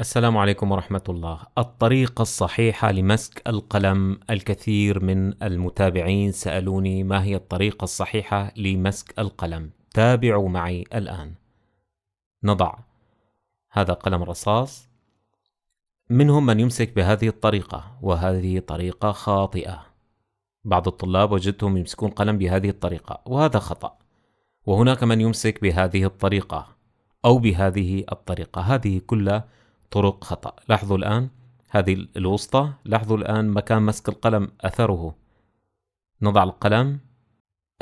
السلام عليكم ورحمة الله. الطريقة الصحيحة لمسك القلم، الكثير من المتابعين سألوني ما هي الطريقة الصحيحة لمسك القلم؟ تابعوا معي الآن. نضع هذا قلم رصاص. منهم من يمسك بهذه الطريقة، وهذه طريقة خاطئة. بعض الطلاب وجدتهم يمسكون قلم بهذه الطريقة، وهذا خطأ. وهناك من يمسك بهذه الطريقة، أو بهذه الطريقة، هذه كلها طرق خطأ لاحظوا الآن هذه الوسطى لاحظوا الآن مكان مسك القلم أثره نضع القلم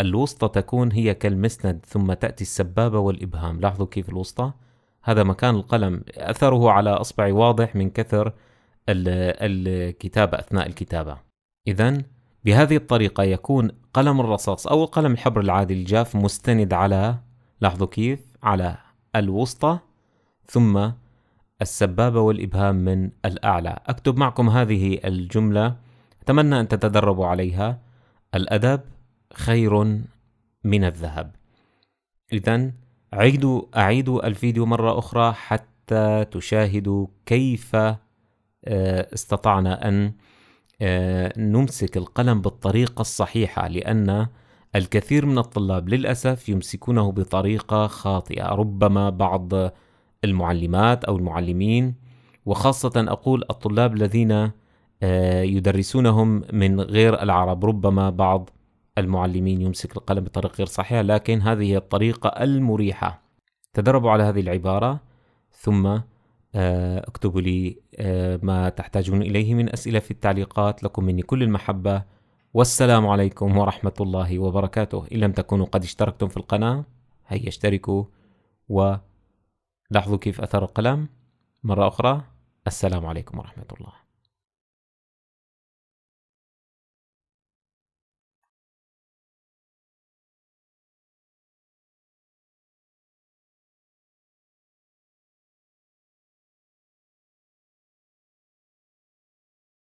الوسطى تكون هي كالمسند ثم تأتي السبابة والإبهام لاحظوا كيف الوسطى هذا مكان القلم أثره على أصبعي واضح من كثر الكتابة أثناء الكتابة إذا بهذه الطريقة يكون قلم الرصاص أو قلم الحبر العادي الجاف مستند على لاحظوا كيف على الوسطى ثم السبابة والإبهام من الأعلى أكتب معكم هذه الجملة أتمنى أن تتدربوا عليها الأدب خير من الذهب إذا عيدوا أعيدوا الفيديو مرة أخرى حتى تشاهدوا كيف آه، استطعنا أن آه، نمسك القلم بالطريقة الصحيحة لأن الكثير من الطلاب للأسف يمسكونه بطريقة خاطئة ربما بعض المعلمات او المعلمين وخاصه اقول الطلاب الذين آه، يدرسونهم من غير العرب ربما بعض المعلمين يمسك القلم بطريقه غير صحيحه لكن هذه هي الطريقه المريحه تدربوا على هذه العباره ثم آه، اكتبوا لي آه، ما تحتاجون اليه من اسئله في التعليقات لكم مني كل المحبه والسلام عليكم ورحمه الله وبركاته ان لم تكونوا قد اشتركتم في القناه هيا اشتركوا و لاحظوا كيف أثر القلم مرة أخرى السلام عليكم ورحمة الله